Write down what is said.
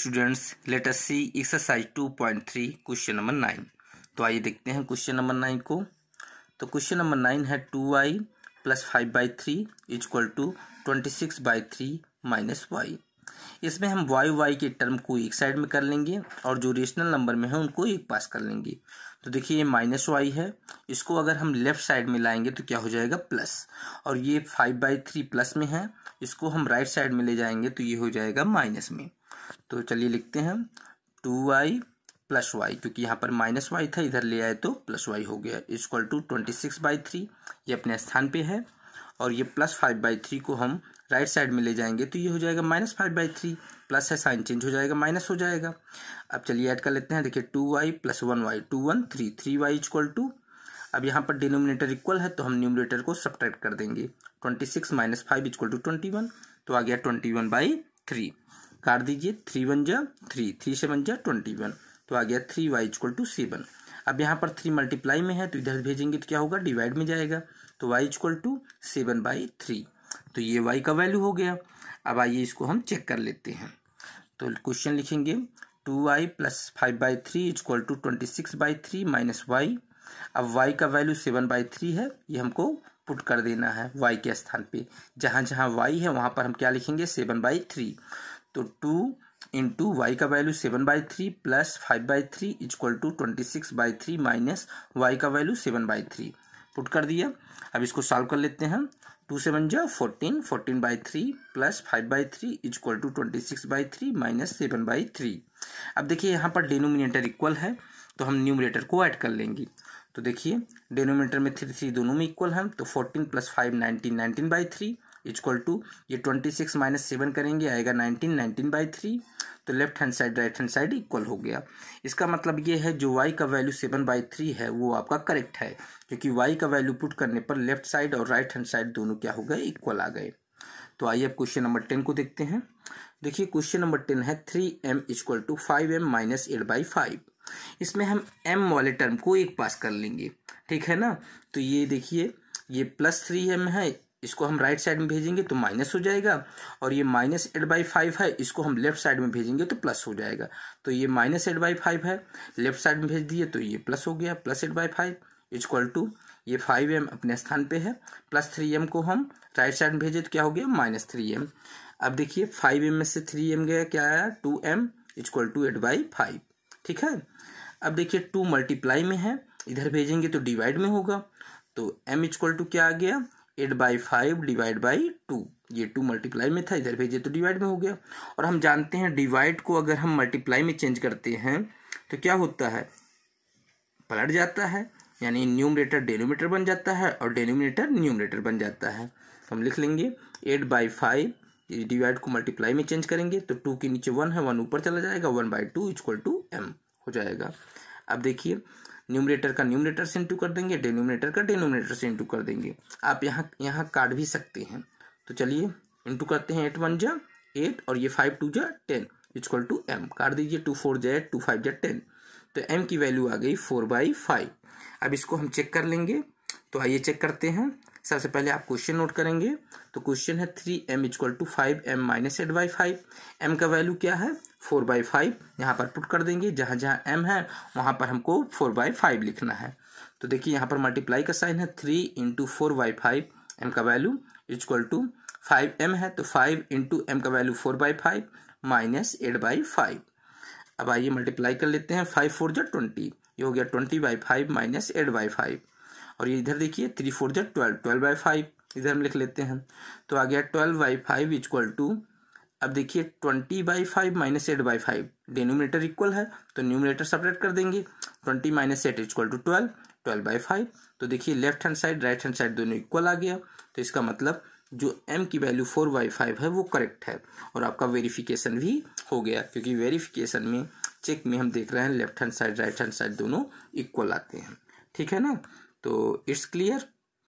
students let us see exercise 2.3 question number nine तो आइए देखते हैं क्वेश्चन नंबर नाइन को तो क्वेश्चन नंबर नाइन है two I plus five by three is equal to twenty six by three minus Y इसमें हम Y Y के टर्म को एक साइड में कर लेंगे और जो रेशनल नंबर में है उनको एक पास कर लेंगे तो देखिए ये माइनस वाई है इसको अगर हम लेफ्ट साइड में लाएंगे तो क्या हो जाएगा प्लस और ये फाइव बाई थ्री प्लस में है इसको हम राइट साइड में ले जाएंगे तो ये हो जाएगा माइनस में तो चलिए लिखते हैं टू वाई प्लस वाई क्योंकि यहाँ पर माइनस वाई था इधर ले आए तो प्लस वाई हो गया is equal to twenty six by three ये अपने स्थान पे है और ये प्लस फाइव बाई थ्री को हम राइट साइड में ले जाएंगे तो ये हो जाएगा minus five by three plus है साइन चेंज हो जाएगा माइनस हो जाएगा अब चलिए ऐड कर लेते हैं देखिए two Y plus one Y two one three three Y equal to अब यहाँ पर डिनोमिनेटर इक्वल है तो हम न्यूमिनेटर को सब्ट्रैक्ट कर देंगे twenty six minus five equal to twenty one तो आ गया ट्वेंटी वन बाई थ्री काट दीजिए थ्री वन जा थ्री थ्री सेवन जा ट्वेंटी वन तो आ गया three Y equal to seven अब यहाँ पर थ्री मल्टीप्लाई में है तो इधर भेजेंगे तो क्या होगा डिवाइड में जाएगा तो Y is equal to seven by three तो ये वाई का वैल्यू हो गया अब आइए इसको हम चेक कर लेते हैं तो क्वेश्चन लिखेंगे two Y plus five by three is equal to twenty six by three minus Y अब वाई का वैल्यू सेवन बाई थ्री है ये हमको पुट कर देना है वाई के स्थान पे जहाँ जहाँ वाई है वहाँ पर हम क्या लिखेंगे सेवन बाई थ्री तो टू इंटू वाई का value seven by three plus five by three is equal to twenty six by three minus Y का value seven by three put कर दिया अब इसको सॉल्व कर लेते हैं टू सेवन जो fourteen fourteen by three plus five by three is equal to twenty six by three minus seven by three अब देखिए यहाँ पर डिनोमिनेटर इक्वल है तो हम न्यूमिनेटर को ऐड कर लेंगे तो देखिए डिनोमिनेटर में थ्री थ्री दोनों में इक्वल है तो fourteen plus five nineteen nineteen by three is equal to ये ट्वेंटी सिक्स माइनस सेवन करेंगे आएगा नाइनटीन नाइनटीन बाई थ्री तो left hand side right hand side equal हो गया इसका मतलब ये है जो वाई का वैल्यू सेवन बाई थ्री है वो आपका करेक्ट है क्योंकि वाई का वैल्यू पुट करने पर लेफ्ट साइड और राइट हैंड साइड दोनों क्या हो गए इक्वल आ गए तो आइए अब क्वेश्चन नंबर टेन को देखते हैं देखिए क्वेश्चन नंबर टेन है three M is equal to five M minus eight by five इसमें हम एम वाले टर्म को एक पास कर लेंगे ठीक है ना तो ये देखिए ये प्लस थ्री एम है इसको हम राइट साइड में भेजेंगे तो माइनस हो जाएगा और ये माइनस एट बाई फाइव है इसको हम लेफ्ट साइड में भेजेंगे तो प्लस हो जाएगा तो ये माइनस एट बाई फाइव है लेफ्ट साइड में भेज दिए तो ये प्लस हो गया plus eight by five is equal to ये फाइव एम अपने स्थान पे है प्लस थ्री एम को हम राइट साइड में भेजे तो क्या हो गया माइनस थ्री एम अब देखिए फाइव एम में से थ्री एम गया क्या आया two m is equal to eight by five ठीक है अब देखिए टू मल्टीप्लाई में है इधर भेजेंगे तो डिवाइड में होगा तो एम इजक्वल टू क्या आ गया eight by five divide by two ये टू मल्टीप्लाई में था इधर भेजिए तो डिवाइड में हो गया और हम जानते हैं डिवाइड को अगर हम मल्टीप्लाई में चेंज करते हैं तो क्या होता है पलट जाता है यानी न्यूमरेटर डेनोमीटर बन जाता है और डेनोमिनेटर न्यूमरेटर बन जाता है तो हम लिख लेंगे एट बाई फाइव डिवाइड को मल्टीप्लाई में चेंज करेंगे तो टू के नीचे वन है वन ऊपर चला जाएगा one by two is equal to m हो जाएगा अब देखिए न्यूमरेटर का न्यूमरेटर से इंटू कर देंगे डेनोमिनेटर का डेनोमिनेटर से इंटू कर देंगे आप यहाँ यहाँ काट भी सकते हैं तो चलिए इंटू करते हैं एट वन जा एट और ये फाइव टू जा टेन इजक्वल टू एम काट दीजिए टू फोर जा एट टू फाइव जा टेन तो एम की वैल्यू आ गई फोर बाई फाइव अब इसको हम चेक कर लेंगे तो आइए चेक करते हैं सबसे पहले आप क्वेश्चन नोट करेंगे तो क्वेश्चन है three M is equal to five M minus eight by five m का वैल्यू क्या है फोर बाई फाइव यहाँ पर पुट कर देंगे जहाँ जहाँ एम है वहाँ पर हमको फोर बाई फाइव लिखना है तो देखिए यहाँ पर मल्टीप्लाई का साइन है three into four by five m का value is equal to five m है तो फाइव इंटू एम का value four by five minus eight by five अब आइए मल्टीप्लाई कर लेते हैं फाइव फोर जट ट्वेंटी ये हो गया twenty by five minus eight by five और ये इधर देखिए थ्री फोर जट ट्वेल्व ट्वेल्व बाई फाइव इधर हम लिख लेते हैं तो आ गया twelve by five is equal to अब देखिए twenty by five minus eight by five denominator equal है तो न्यूमिनेटर सपरेट कर देंगे twenty minus eight equal to twelve twelve by five तो देखिए left hand side right hand side दोनों equal आ गया तो इसका मतलब जो m की वैल्यू फोर बाई फाइव है वो करेक्ट है और आपका वेरिफिकेशन भी हो गया क्योंकि वेरिफिकेशन में चेक में हम देख रहे हैं left hand side right hand side दोनों इक्वल आते हैं ठीक है ना तो इट्स क्लियर